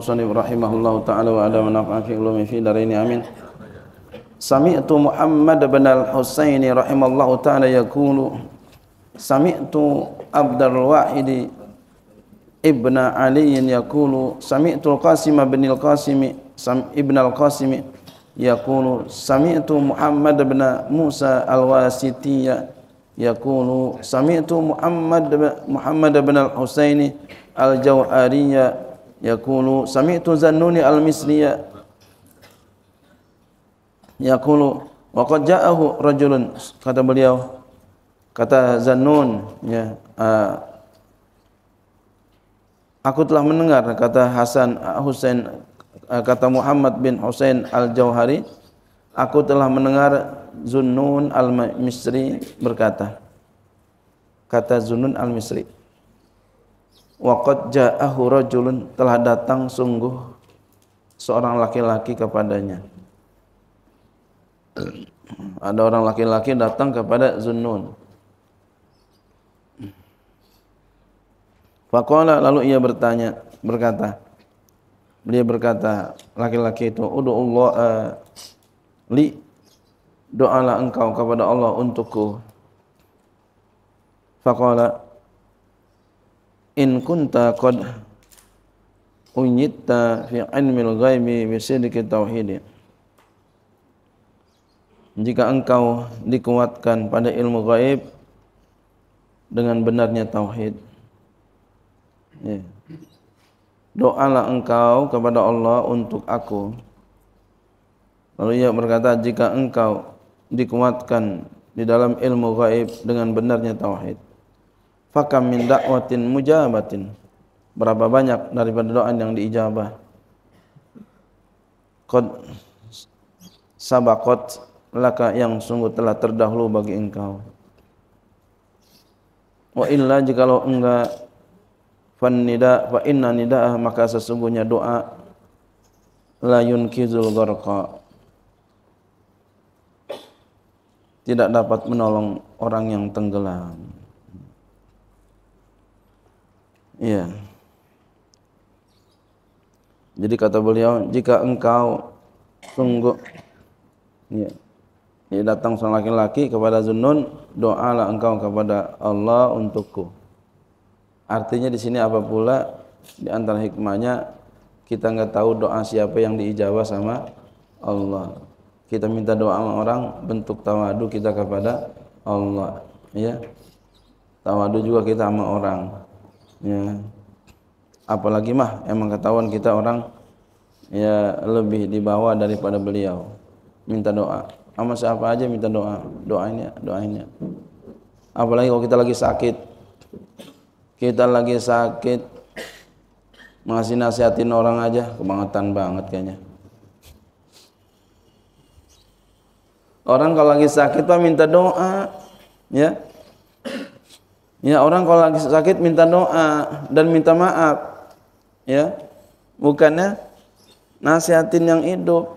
musannif rahimahullahu taala wa ala manafa'i ulumi fi darini amin sami'tu muhammad bin al husaini rahimahullahu taala Yakulu. sami'tu abdul wahid ibn ali yaqulu sami'tu qasim bin al qasim sam ibn al qasim yaqulu sami'tu muhammad bin musa al wasiti yaqulu sami'tu muhammad muhammad bin al husaini al jawariya yaqulu sami'tu zannuni al-misriya yaqulu wa qad ja'ahu rajulun kata beliau kata Zannun ya uh, aku telah mendengar kata Hasan ah, Husain uh, kata Muhammad bin Husain Al-Jauhari aku telah mendengar Zunnun Al-Misri berkata kata Zunnun Al-Misri waqad ja'ahu rajulun telah datang sungguh seorang laki-laki kepadanya ada orang laki-laki datang kepada Zunnun Fakola lalu ia bertanya berkata beliau berkata laki-laki itu udu Allah uh, eh, li doalah engkau kepada Allah untukku Fakola in kunta qad unyitta fi ilmi al-ghaibi bi sidqi tauhid jika engkau dikuatkan pada ilmu gaib dengan benarnya tauhid ya doalah engkau kepada Allah untuk aku lalu ia berkata jika engkau dikuatkan di dalam ilmu gaib dengan benarnya tauhid Fakam min da'watin mujabatin Berapa banyak daripada doa yang diijabah Qad sabakot laka yang sungguh telah terdahulu bagi engkau Wa illa jikalau enggak Fan nida fa inna nida'ah maka sesungguhnya doa La yunkizul gharqa tidak dapat menolong orang yang tenggelam. Iya. Jadi kata beliau, jika engkau sungguh ya, ya datang seorang laki-laki kepada Zunnun, doalah engkau kepada Allah untukku. Artinya di sini apa pula di antara hikmahnya kita nggak tahu doa siapa yang diijabah sama Allah. Kita minta doa sama orang bentuk tawadu kita kepada Allah, ya. Tawadu juga kita sama orang ya apalagi mah emang ketahuan kita orang ya lebih di bawah daripada beliau minta doa sama siapa aja minta doa doainnya doainnya apalagi kalau kita lagi sakit kita lagi sakit ngasih nasihatin orang aja kebangetan banget kayaknya orang kalau lagi sakit pak minta doa ya Ya, orang kalau lagi sakit minta doa dan minta maaf. Ya. Bukannya nasihatin yang hidup.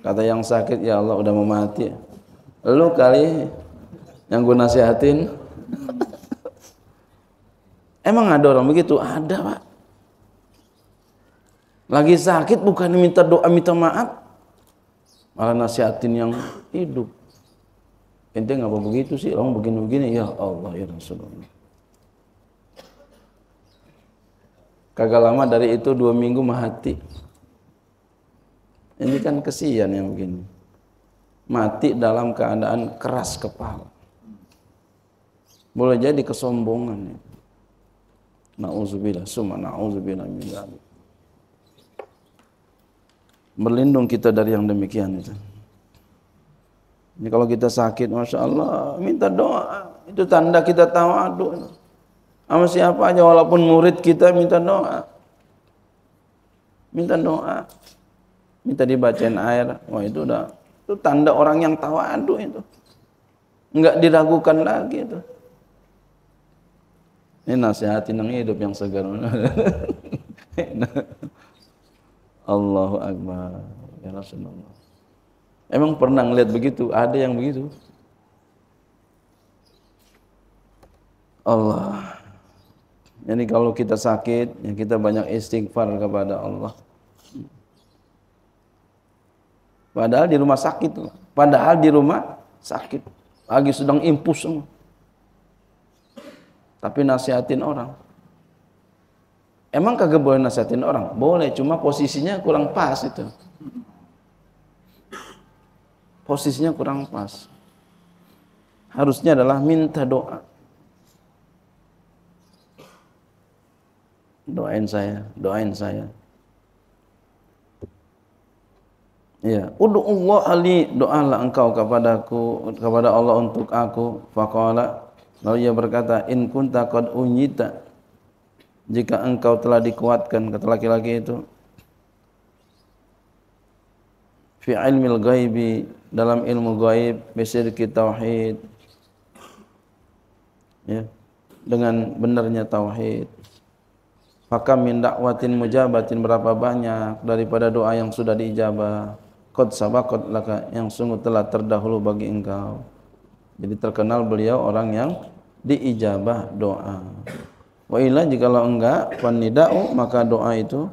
Kata yang sakit, ya Allah udah mau mati. Lu kali yang gue nasihatin. Emang ada orang begitu? Ada, Pak. Lagi sakit bukan minta doa, minta maaf. Malah nasihatin yang hidup ente ngapa begitu sih orang begini-begini ya Allah ya Rasulullah kagak lama dari itu dua minggu mati ini kan kesian yang begini mati dalam keadaan keras kepala boleh jadi kesombongan ya. summa na'udzubillah min Berlindung kita dari yang demikian itu. Ini kalau kita sakit, masya Allah, minta doa. Itu tanda kita tawadu. Sama siapa aja, walaupun murid kita minta doa. Minta doa. Minta dibacain air. Wah itu udah. Itu tanda orang yang tawadu itu. Enggak diragukan lagi itu. Ini nasihatin yang hidup yang segar. Allahu Akbar. Ya Rasulullah. Emang pernah ngeliat begitu? Ada yang begitu? Allah. Jadi kalau kita sakit, ya kita banyak istighfar kepada Allah. Padahal di rumah sakit, padahal di rumah sakit, lagi sedang impus semua. Tapi nasihatin orang. Emang kagak boleh nasihatin orang? Boleh, cuma posisinya kurang pas itu posisinya kurang pas. Harusnya adalah minta doa. Doain saya, doain saya. Ya, Allah ali doalah engkau kepadaku kepada Allah untuk aku. Faqala lalu ia berkata, "In kunta qad unyita." Jika engkau telah dikuatkan kata laki-laki itu. Fi ilmil ghaibi dalam ilmu gaib besirki tauhid ya dengan benarnya tauhid maka min da'watin mujabatin berapa banyak daripada doa yang sudah diijabah qad sabaqat laka yang sungguh telah terdahulu bagi engkau jadi terkenal beliau orang yang diijabah doa wa illa jika enggak fannida'u maka doa itu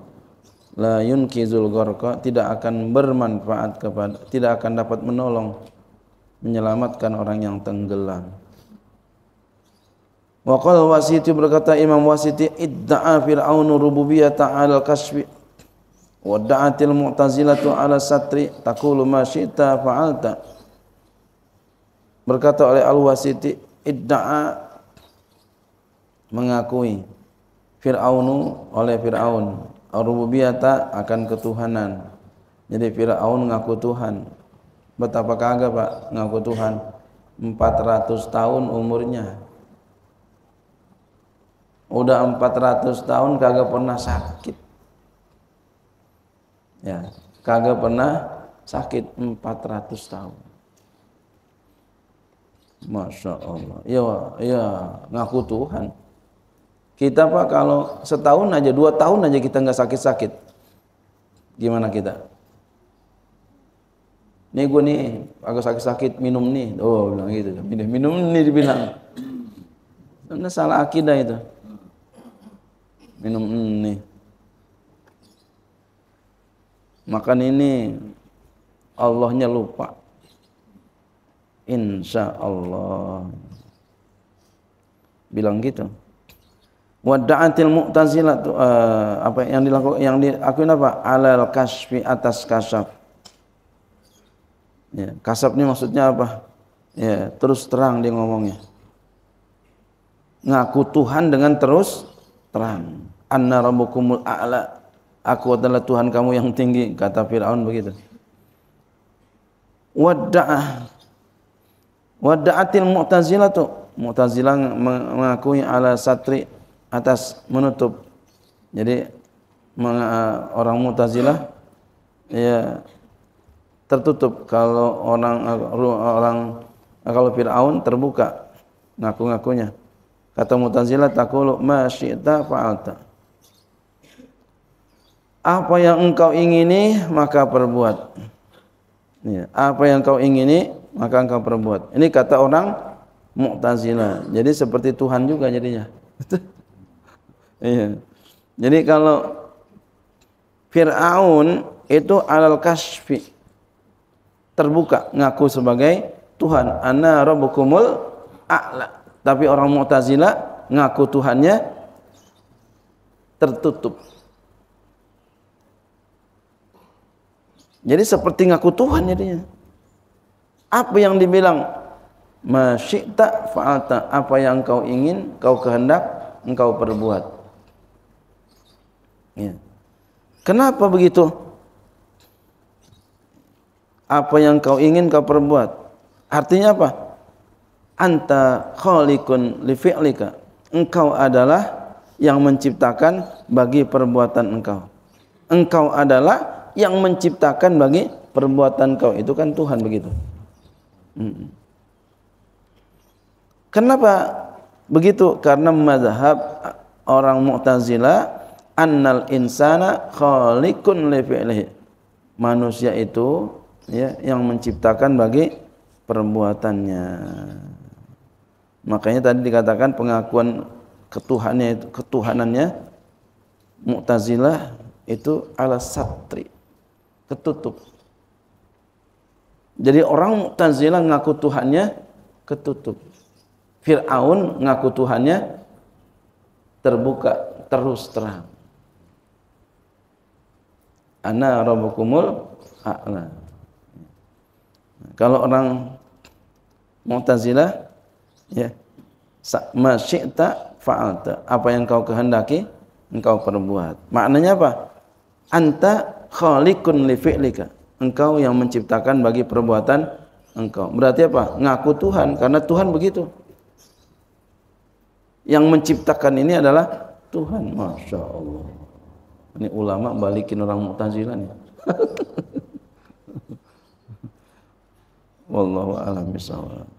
la yunkizul gharqa tidak akan bermanfaat kepada tidak akan dapat menolong menyelamatkan orang yang tenggelam wa qala wasiti berkata imam wasiti idda'a fir'aun rububiyyah ta'ala kasfi wa da'atil mu'tazilatu ala satri taqulu ma syi'ta fa'alta berkata oleh al-wasiti idda'a mengakui Fir'aunu oleh Fir'aun rububiyata akan ketuhanan. Jadi Firaun ngaku Tuhan. Betapa kagak Pak ngaku Tuhan. 400 tahun umurnya. Udah 400 tahun kagak pernah sakit. Ya, kagak pernah sakit 400 tahun. Masya Allah. Ya, ya ngaku Tuhan. Kita pak kalau setahun aja, dua tahun aja kita nggak sakit-sakit, gimana kita? Nih gue nih agak sakit-sakit minum nih, oh bilang gitu, minum minum nih dibilang. Karena salah akidah itu. Minum nih. Makan ini Allahnya lupa. Insya Allah. Bilang gitu. Wada'atil Mu'tazilah eh, uh, apa yang dilakukan yang aku apa? Alal kasfi atas kasaf. Ya, kasaf ini maksudnya apa? Ya, terus terang dia ngomongnya. Ngaku Tuhan dengan terus terang. Anna rabbukumul a'la. Aku adalah Tuhan kamu yang tinggi, kata Firaun begitu. Wada'ah Wada'atil Mu'tazilah tu Mu'tazilah mengakui ala satri atas menutup. Jadi eh, orang Mu'tazilah ya tertutup kalau orang eh, orang eh, kalau Firaun terbuka ngaku-ngakunya. Kata Mu'tazilah taqulu ma syi'ta fa'alta. Apa yang engkau ingini maka perbuat. Ya, apa yang engkau ingini maka engkau perbuat. Ini kata orang Mu'tazilah. Jadi seperti Tuhan juga jadinya. Iya. Jadi kalau Fir'aun itu alal kasfi terbuka ngaku sebagai Tuhan ana rabbukumul a'la tapi orang Mu'tazilah ngaku Tuhannya tertutup jadi seperti ngaku Tuhan jadinya apa yang dibilang masyita fa'alta apa yang kau ingin kau kehendak engkau perbuat Ya. Kenapa begitu? Apa yang kau ingin kau perbuat. Artinya apa? Anta khaliqun li fi'lika. Engkau adalah yang menciptakan bagi perbuatan engkau. Engkau adalah yang menciptakan bagi perbuatan kau. Itu kan Tuhan begitu. Hmm. Kenapa begitu? Karena mazhab orang Mu'tazilah annal insana khaliqun li fi'lihi. Manusia itu ya yang menciptakan bagi perbuatannya. Makanya tadi dikatakan pengakuan ketuhannya itu ketuhanannya Mu'tazilah itu ala satri ketutup. Jadi orang Mu'tazilah ngaku Tuhannya ketutup. Fir'aun ngaku Tuhannya terbuka, terus terang ana rabbukumul a'la. Kalau orang Mu'tazilah ya masyi'ta fa'alta. Apa yang kau kehendaki engkau perbuat. Maknanya apa? Anta khaliqun li fi'lika. Engkau yang menciptakan bagi perbuatan engkau. Berarti apa? Ngaku Tuhan karena Tuhan begitu. Yang menciptakan ini adalah Tuhan. Masya Allah. Ini ulama balikin orang mutazila nih. Wallahu a'lam bishawab.